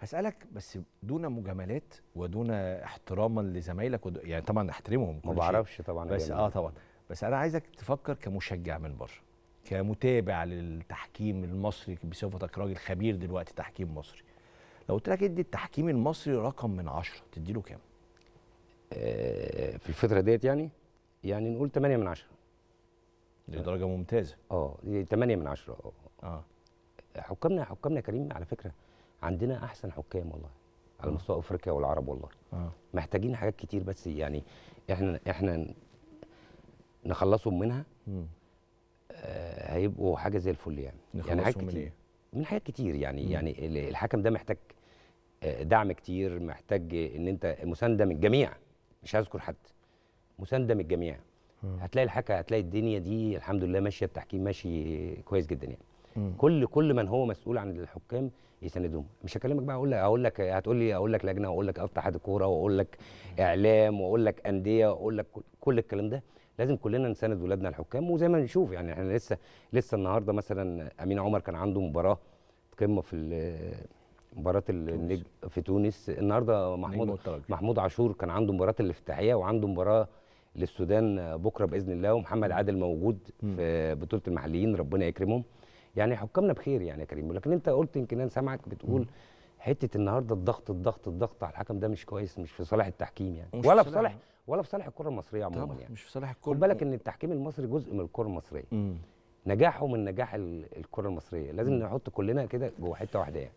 هسألك بس دون مجاملات ودون احتراما لزمايلك ود... يعني طبعا احترمهم ما بعرفش طبعا بس اه طبعا بس انا عايزك تفكر كمشجع من بره كمتابع للتحكيم المصري بصفتك راجل خبير دلوقتي تحكيم مصري لو قلت لك ادي التحكيم المصري رقم من عشرة تديله كام؟ آه، في الفترة ديت يعني يعني نقول 8 من 10 دي درجة ممتازة اه 8 من 10 آه. اه حكامنا حكامنا كريم على فكرة عندنا احسن حكام والله على آه. مستوى افريقيا والعرب والله آه. محتاجين حاجات كتير بس يعني احنا احنا نخلصهم منها آه هيبقوا حاجه زي الفل يعني يعني حاجات كتير إيه؟ من, حاجات كتير يعني مم. يعني الحكم ده محتاج آه، دعم كتير محتاج ان انت مسانده من الجميع مش هذكر حد مسانده من الجميع هتلاقي الحكم هتلاقي الدنيا دي الحمد لله ماشيه التحكيم ماشي كويس جدا يعني كل كل من هو مسؤول عن الحكام يساندهم مش هكلمك بقى اقول لك اقول لك هتقول لي اقول لك لجنه واقول لك اتحاد الكوره واقول لك اعلام واقول لك انديه واقول لك كل الكلام ده لازم كلنا نساند ولادنا الحكام وزي ما نشوف يعني احنا لسه لسه النهارده مثلا امين عمر كان عنده مباراه قمه في مباراه النجم في تونس النهارده محمود محمود عاشور كان عنده مباراه الافتتاحيه وعنده مباراه للسودان بكره باذن الله ومحمد عادل موجود في بطوله المحليين ربنا يكرمهم يعني حكامنا بخير يعني يا كريم ولكن انت قلت يمكن انا سامعك بتقول حته النهارده الضغط الضغط الضغط على الحكم ده مش كويس مش في صالح التحكيم يعني ولا في صالح ولا في صالح الكره المصريه عموما يعني مش في صالح الكره خد بالك ان التحكيم المصري جزء من الكره المصريه مم. نجاحه من نجاح الكره المصريه لازم نحط كلنا كده جوه حته واحده يعني